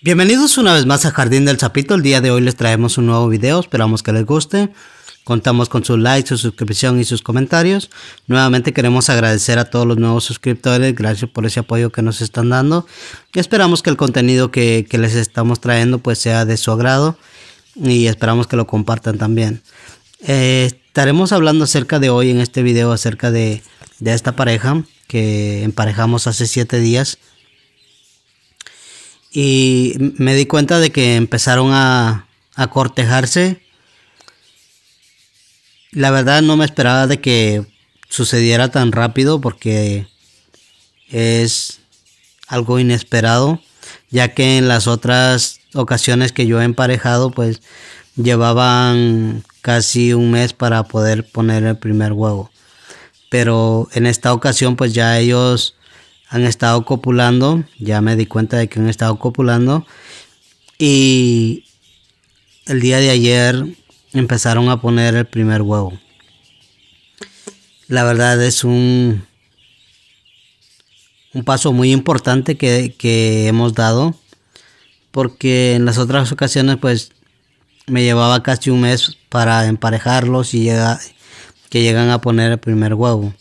Bienvenidos una vez más a Jardín del Zapito. El día de hoy les traemos un nuevo video, esperamos que les guste. Contamos con su like, su suscripción y sus comentarios. Nuevamente queremos agradecer a todos los nuevos suscriptores, gracias por ese apoyo que nos están dando. Y esperamos que el contenido que, les estamos trayendo pues sea de su agrado y esperamos que lo compartan también. Eh, estaremos hablando acerca de hoy en este video, acerca de, de esta pareja que emparejamos hace 7 días y me di cuenta de que empezaron a, cortejarse. La verdad no me esperaba de que sucediera tan rápido porque es algo inesperado, ya que en las otras ocasiones que yo he emparejado pues llevaban casi un mes para poder poner el primer huevo. Pero en esta ocasión pues ya ellos han estado copulando, ya me di cuenta de que han estado copulando y el día de ayer empezaron a poner el primer huevo. La verdad es un, un paso muy importante que, hemos dado porque en las otras ocasiones pues me llevaba casi un mes para emparejarlos y llega, que llegan a poner el primer huevo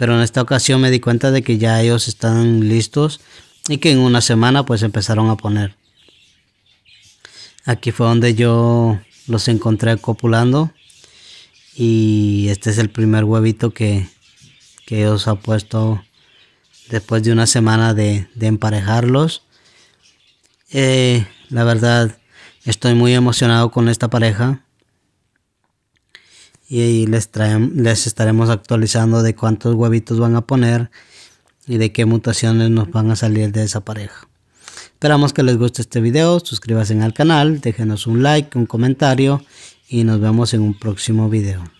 pero en esta ocasión me di cuenta de que ya ellos están listos y que en una semana pues empezaron a poner. Aquí fue donde yo los encontré copulando y este es el primer huevito que, que ellos ha puesto después de una semana de, de emparejarlos. Eh, la verdad estoy muy emocionado con esta pareja y les, les estaremos actualizando de cuántos huevitos van a poner y de qué mutaciones nos van a salir de esa pareja. Esperamos que les guste este video, suscríbanse al canal, déjenos un like, un comentario y nos vemos en un próximo video.